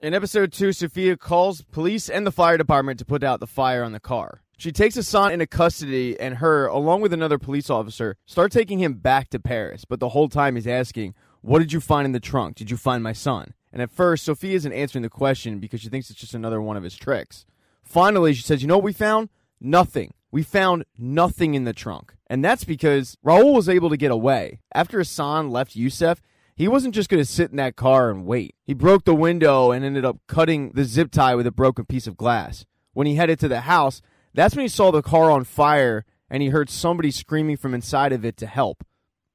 In episode two, Sophia calls police and the fire department to put out the fire on the car. She takes Hassan into custody, and her, along with another police officer, start taking him back to Paris. But the whole time he's asking, What did you find in the trunk? Did you find my son? And at first, Sophia isn't answering the question because she thinks it's just another one of his tricks. Finally, she says, You know what we found? Nothing. We found nothing in the trunk. And that's because Raul was able to get away. After Hassan left Yusef, he wasn't just going to sit in that car and wait. He broke the window and ended up cutting the zip tie with a broken piece of glass. When he headed to the house, that's when he saw the car on fire and he heard somebody screaming from inside of it to help.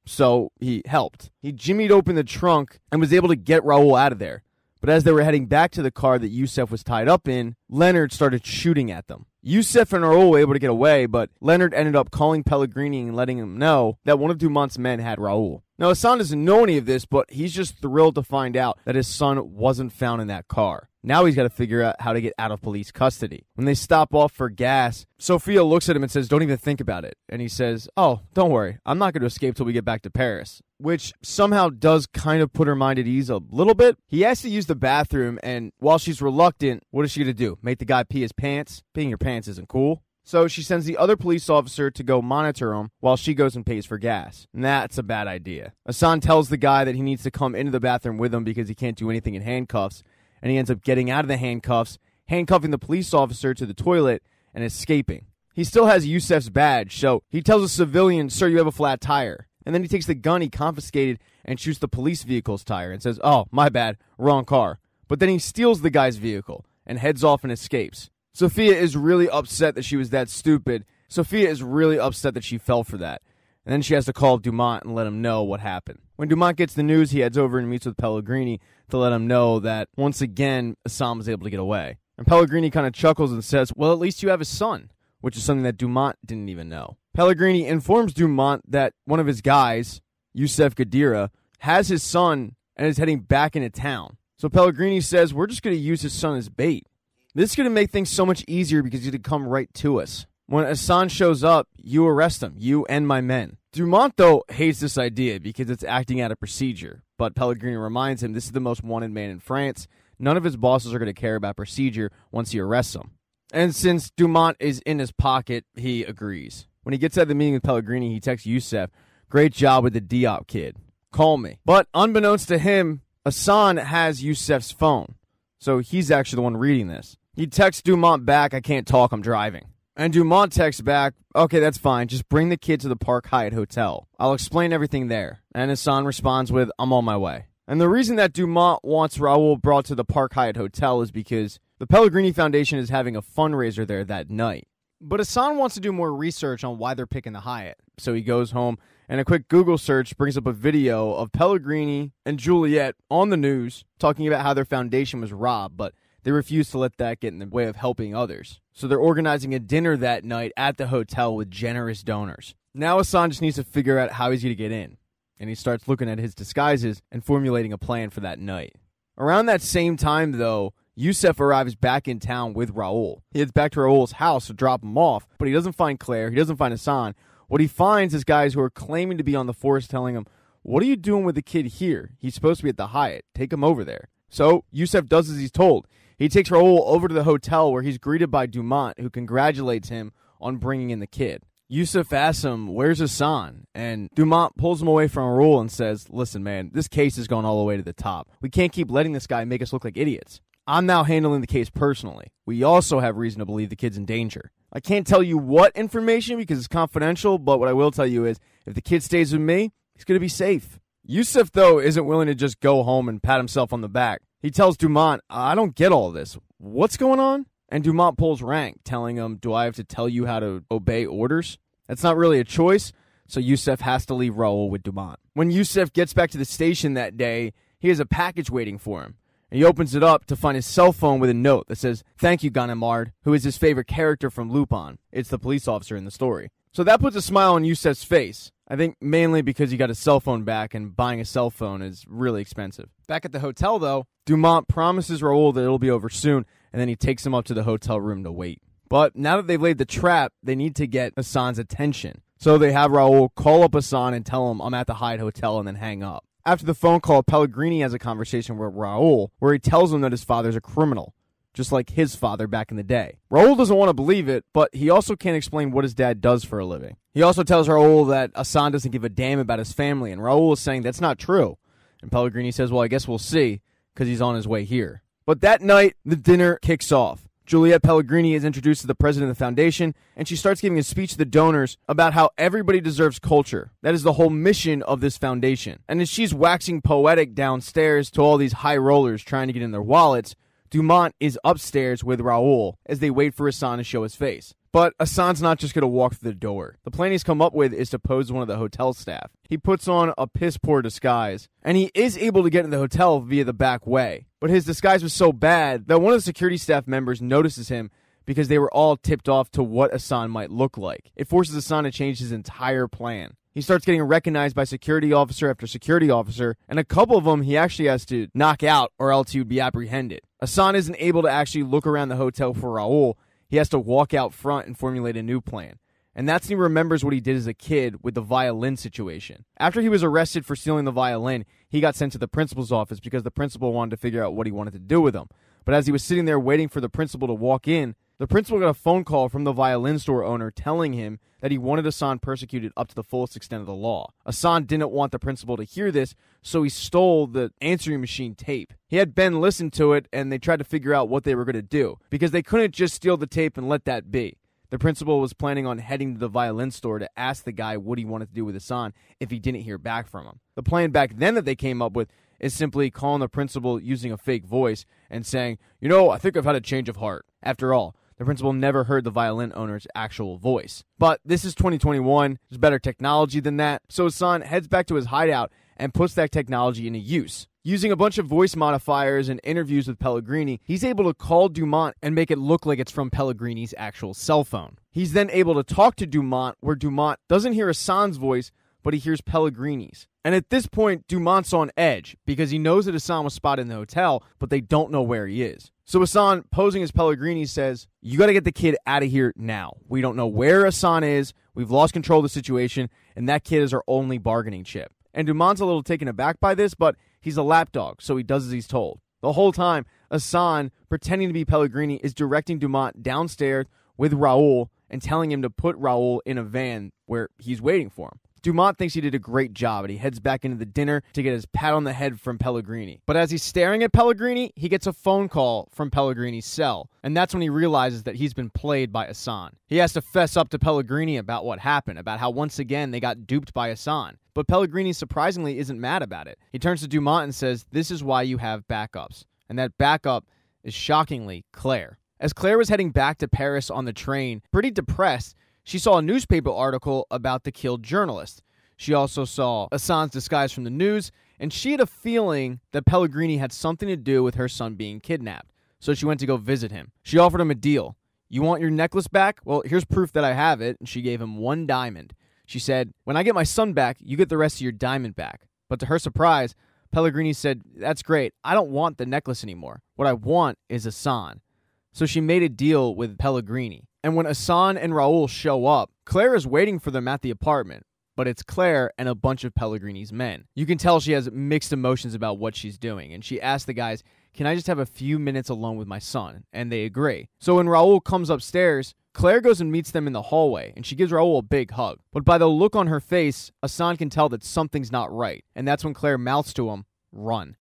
So he helped. He jimmied open the trunk and was able to get Raul out of there. But as they were heading back to the car that Yusef was tied up in, Leonard started shooting at them. Yusef and Raul were able to get away, but Leonard ended up calling Pellegrini and letting him know that one of Dumont's men had Raul. Now, his son doesn't know any of this, but he's just thrilled to find out that his son wasn't found in that car. Now he's got to figure out how to get out of police custody. When they stop off for gas, Sophia looks at him and says, Don't even think about it. And he says, Oh, don't worry. I'm not going to escape till we get back to Paris. Which somehow does kind of put her mind at ease a little bit. He has to use the bathroom, and while she's reluctant, what is she going to do? Make the guy pee his pants? Peeing your pants isn't cool. So she sends the other police officer to go monitor him while she goes and pays for gas. And that's a bad idea. Asan tells the guy that he needs to come into the bathroom with him because he can't do anything in handcuffs. And he ends up getting out of the handcuffs, handcuffing the police officer to the toilet, and escaping. He still has Yusef's badge, so he tells a civilian, Sir, you have a flat tire. And then he takes the gun he confiscated and shoots the police vehicle's tire and says, Oh, my bad, wrong car. But then he steals the guy's vehicle and heads off and escapes. Sophia is really upset that she was that stupid. Sophia is really upset that she fell for that. And then she has to call Dumont and let him know what happened. When Dumont gets the news, he heads over and meets with Pellegrini to let him know that once again, Assam is able to get away. And Pellegrini kind of chuckles and says, Well, at least you have a son, which is something that Dumont didn't even know. Pellegrini informs Dumont that one of his guys, Yusef Gadira, has his son and is heading back into town. So Pellegrini says, We're just going to use his son as bait. This is going to make things so much easier because you can come right to us. When Assange shows up, you arrest him, you and my men. Dumont, though, hates this idea because it's acting out of procedure. But Pellegrini reminds him this is the most wanted man in France. None of his bosses are going to care about procedure once he arrests him. And since Dumont is in his pocket, he agrees. When he gets out of the meeting with Pellegrini, he texts Youssef, Great job with the Diop kid. Call me. But unbeknownst to him, Assange has Youssef's phone. So he's actually the one reading this. He texts Dumont back, I can't talk, I'm driving. And Dumont texts back, okay, that's fine. Just bring the kid to the Park Hyatt Hotel. I'll explain everything there. And Hassan responds with, I'm on my way. And the reason that Dumont wants Raul brought to the Park Hyatt Hotel is because the Pellegrini Foundation is having a fundraiser there that night. But Hassan wants to do more research on why they're picking the Hyatt. So he goes home, and a quick Google search brings up a video of Pellegrini and Juliet on the news talking about how their foundation was robbed. But they refuse to let that get in the way of helping others. So they're organizing a dinner that night at the hotel with generous donors. Now Assange just needs to figure out how he's going to get in, and he starts looking at his disguises and formulating a plan for that night. Around that same time, though, Yusef arrives back in town with Raoul. He heads back to Raoul's house to drop him off, but he doesn't find Claire, he doesn't find Hassan. What he finds is guys who are claiming to be on the force telling him, What are you doing with the kid here? He's supposed to be at the Hyatt. Take him over there. So Yusef does as he's told. He takes Raul over to the hotel where he's greeted by Dumont, who congratulates him on bringing in the kid. Yusuf asks him, Where's Hassan? And Dumont pulls him away from Raul and says, Listen, man, this case has gone all the way to the top. We can't keep letting this guy make us look like idiots. I'm now handling the case personally. We also have reason to believe the kid's in danger. I can't tell you what information because it's confidential, but what I will tell you is if the kid stays with me, he's going to be safe. Yusuf, though, isn't willing to just go home and pat himself on the back. He tells Dumont, I don't get all this. What's going on? And Dumont pulls rank, telling him, Do I have to tell you how to obey orders? That's not really a choice, so Yusef has to leave Raoul with Dumont. When Yusef gets back to the station that day, he has a package waiting for him. And he opens it up to find his cell phone with a note that says, Thank you, Ganimard, who is his favorite character from Lupin. It's the police officer in the story. So that puts a smile on Yusef's face. I think mainly because he got his cell phone back, and buying a cell phone is really expensive. Back at the hotel, though, Dumont promises Raoul that it'll be over soon, and then he takes him up to the hotel room to wait. But now that they've laid the trap, they need to get Hassan's attention. So they have Raoul call up Hassan and tell him, I'm at the Hyde Hotel, and then hang up. After the phone call, Pellegrini has a conversation with Raoul where he tells him that his father's a criminal just like his father back in the day. Raul doesn't want to believe it, but he also can't explain what his dad does for a living. He also tells Raul that Asan doesn't give a damn about his family, and Raul is saying that's not true. And Pellegrini says, Well, I guess we'll see, because he's on his way here. But that night, the dinner kicks off. Juliette Pellegrini is introduced to the president of the foundation, and she starts giving a speech to the donors about how everybody deserves culture. That is the whole mission of this foundation. And as she's waxing poetic downstairs to all these high rollers trying to get in their wallets, Dumont is upstairs with Raoul as they wait for Hassan to show his face. But Hassan's not just going to walk through the door. The plan he's come up with is to pose one of the hotel staff. He puts on a piss poor disguise, and he is able to get into the hotel via the back way. But his disguise was so bad that one of the security staff members notices him because they were all tipped off to what Hassan might look like. It forces Hassan to change his entire plan he starts getting recognized by security officer after security officer, and a couple of them he actually has to knock out or else he would be apprehended. Hassan isn't able to actually look around the hotel for Raul. He has to walk out front and formulate a new plan. And that's when he remembers what he did as a kid with the violin situation. After he was arrested for stealing the violin, he got sent to the principal's office because the principal wanted to figure out what he wanted to do with him. But as he was sitting there waiting for the principal to walk in, the principal got a phone call from the violin store owner telling him that he wanted Asan persecuted up to the fullest extent of the law. Asan didn't want the principal to hear this, so he stole the answering machine tape. He had Ben listen to it, and they tried to figure out what they were going to do because they couldn't just steal the tape and let that be. The principal was planning on heading to the violin store to ask the guy what he wanted to do with Assan if he didn't hear back from him. The plan back then that they came up with is simply calling the principal using a fake voice and saying, You know, I think I've had a change of heart. After all, the principal never heard the violin owner's actual voice. But this is 2021, there's better technology than that. So his son heads back to his hideout and puts that technology into use. Using a bunch of voice modifiers and interviews with Pellegrini, he's able to call Dumont and make it look like it's from Pellegrini's actual cell phone. He's then able to talk to Dumont, where Dumont doesn't hear Hassan's voice, but he hears Pellegrini's. And at this point, Dumont's on edge because he knows that Hassan was spotted in the hotel, but they don't know where he is. So Hassan, posing as Pellegrini, says, You got to get the kid out of here now. We don't know where Hassan is. We've lost control of the situation, and that kid is our only bargaining chip. And Dumont's a little taken aback by this, but he's a lapdog, so he does as he's told. The whole time, Hassan, pretending to be Pellegrini, is directing Dumont downstairs with Raul and telling him to put Raul in a van where he's waiting for him. Dumont thinks he did a great job and he heads back into the dinner to get his pat on the head from Pellegrini. But as he's staring at Pellegrini, he gets a phone call from Pellegrini's cell, and that's when he realizes that he's been played by Asan. He has to fess up to Pellegrini about what happened, about how once again they got duped by Asan but Pellegrini surprisingly isn't mad about it. He turns to Dumont and says, This is why you have backups. And that backup is shockingly Claire. As Claire was heading back to Paris on the train, pretty depressed, she saw a newspaper article about the killed journalist. She also saw Assange's disguise from the news, and she had a feeling that Pellegrini had something to do with her son being kidnapped. So she went to go visit him. She offered him a deal. You want your necklace back? Well, here's proof that I have it. And she gave him one diamond. She said, When I get my son back, you get the rest of your diamond back. But to her surprise, Pellegrini said, That's great. I don't want the necklace anymore. What I want is a So she made a deal with Pellegrini. And when Asan and Raul show up, Claire is waiting for them at the apartment, but it's Claire and a bunch of Pellegrini's men. You can tell she has mixed emotions about what she's doing, and she asks the guys, Can I just have a few minutes alone with my son? And they agree. So when Raul comes upstairs, Claire goes and meets them in the hallway, and she gives Raul a big hug. But by the look on her face, Asan can tell that something's not right, and that's when Claire mouths to him, Run.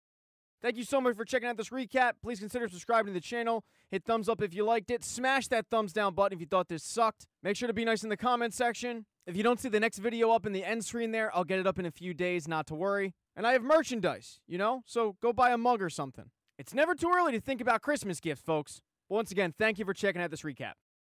Thank you so much for checking out this recap. Please consider subscribing to the channel. Hit thumbs up if you liked it. Smash that thumbs down button if you thought this sucked. Make sure to be nice in the comment section. If you don't see the next video up in the end screen there, I'll get it up in a few days, not to worry. And I have merchandise, you know? So go buy a mug or something. It's never too early to think about Christmas gifts, folks. once again, thank you for checking out this recap.